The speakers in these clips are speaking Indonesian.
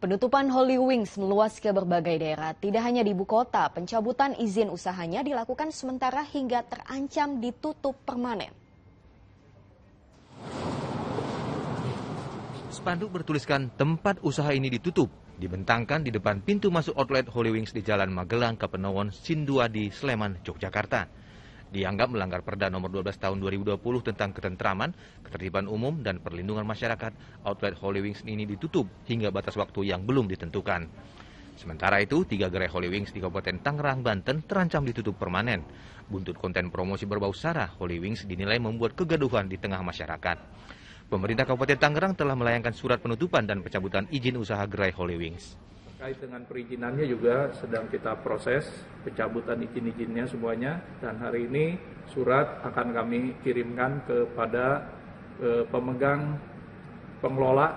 Penutupan Holy Wings meluas ke berbagai daerah. Tidak hanya di ibu kota, pencabutan izin usahanya dilakukan sementara hingga terancam ditutup permanen. Spanduk bertuliskan tempat usaha ini ditutup, dibentangkan di depan pintu masuk outlet Holy Wings di Jalan Magelang, Kapenowon, Sinduadi, Sleman, Yogyakarta dianggap melanggar Perda Nomor 12 Tahun 2020 tentang ketentraman, ketertiban umum, dan perlindungan masyarakat, outlet Holy Wings ini ditutup hingga batas waktu yang belum ditentukan. Sementara itu, tiga gerai Holy Wings di Kabupaten Tangerang, Banten terancam ditutup permanen. Buntut konten promosi berbau sara, Holy Wings dinilai membuat kegaduhan di tengah masyarakat. Pemerintah Kabupaten Tangerang telah melayangkan surat penutupan dan pencabutan izin usaha gerai Holy Wings. Terkait dengan perizinannya juga sedang kita proses pencabutan izin-izinnya semuanya dan hari ini surat akan kami kirimkan kepada eh, pemegang pengelola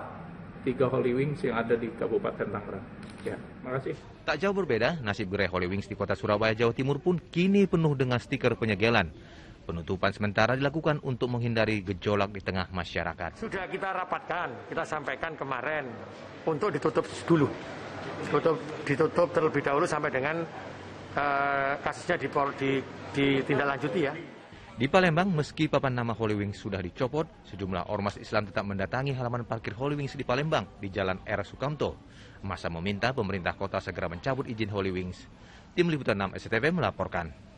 tiga Holy Wings yang ada di Kabupaten Tangerang. Ya, kasih. Tak jauh berbeda, nasib gerai Holy Wings di kota Surabaya, Jawa Timur pun kini penuh dengan stiker penyegelan. Penutupan sementara dilakukan untuk menghindari gejolak di tengah masyarakat. Sudah kita rapatkan, kita sampaikan kemarin untuk ditutup dulu ditutup, ditutup terlebih dahulu sampai dengan uh, kasusnya dipol, di, ditindaklanjuti ya. Di Palembang, meski papan nama Holy Wings sudah dicopot, sejumlah ormas Islam tetap mendatangi halaman parkir Holy Wings di Palembang di Jalan R. Sukamto. Masa meminta pemerintah kota segera mencabut izin Holy Wings. Tim Liputan 6 SCTV melaporkan.